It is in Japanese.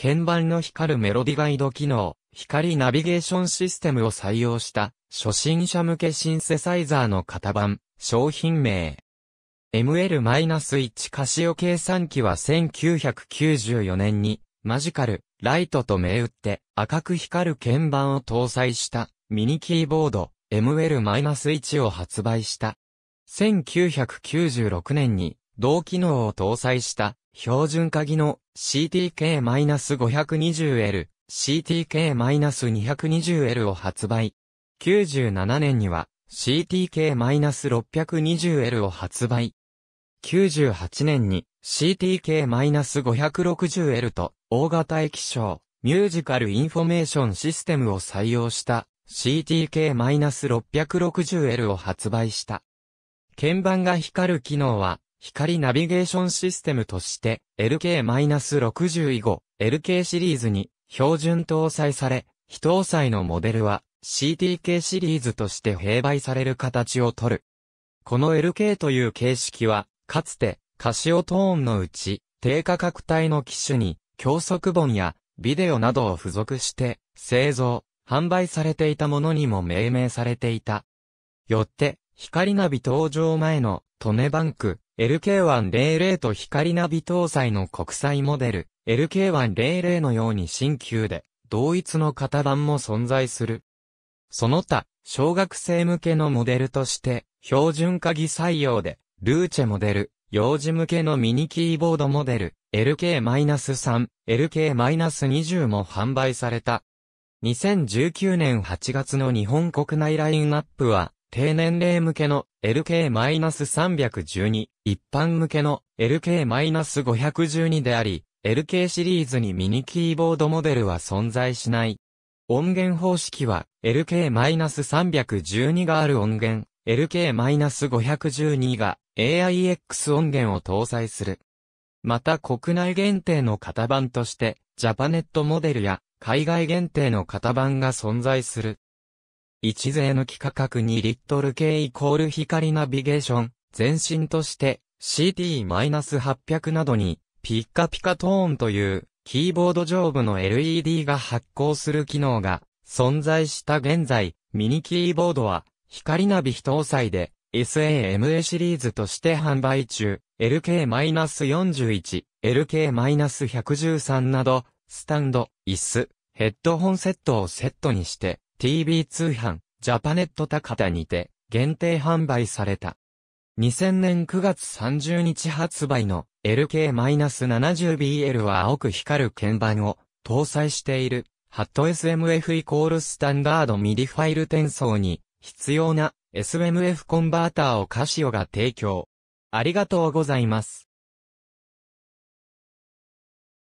鍵盤の光るメロディガイド機能、光ナビゲーションシステムを採用した、初心者向けシンセサイザーの型番、商品名。ML-1 カシオ計算機は1994年に、マジカル、ライトと銘打って赤く光る鍵盤を搭載したミニキーボード ML-1 を発売した。1996年に同機能を搭載した標準鍵の CTK-520L、CTK-220L を発売。97年には CTK-620L を発売。98年に CTK-560L と大型液晶、ミュージカルインフォメーションシステムを採用した CTK-660L を発売した。鍵盤が光る機能は光ナビゲーションシステムとして LK-60 以後 LK シリーズに標準搭載され、非搭載のモデルは CTK シリーズとして併売される形をとる。この LK という形式は、かつてカシオトーンのうち低価格帯の機種に教則本やビデオなどを付属して製造、販売されていたものにも命名されていた。よって、光ナビ登場前のトネバンク、LK100 と光ナビ搭載の国際モデル、LK100 のように新旧で、同一の型番も存在する。その他、小学生向けのモデルとして、標準鍵採用で、ルーチェモデル、幼児向けのミニキーボードモデル、LK-3、LK-20 も販売された。2019年8月の日本国内ラインナップは、低年齢向けの LK-312、一般向けの LK-512 であり、LK シリーズにミニキーボードモデルは存在しない。音源方式は、LK-312 がある音源、LK-512 が AIX 音源を搭載する。また国内限定の型番として、ジャパネットモデルや海外限定の型番が存在する。一税抜き価格2リットル系イコール光ナビゲーション、前身として CT-800 などにピッカピカトーンというキーボード上部の LED が発光する機能が存在した現在、ミニキーボードは光ナビ非搭載で SAMA シリーズとして販売中、LK-41、LK-113 など、スタンド、椅子、ヘッドホンセットをセットにして、TV 通販、ジャパネット高田にて、限定販売された。2000年9月30日発売の LK-70BL は青く光る鍵盤を搭載している HAT-SMF イコールスタンダードミディファイル転送に必要な SMF コンバーターをカシオが提供。ありがとうございます。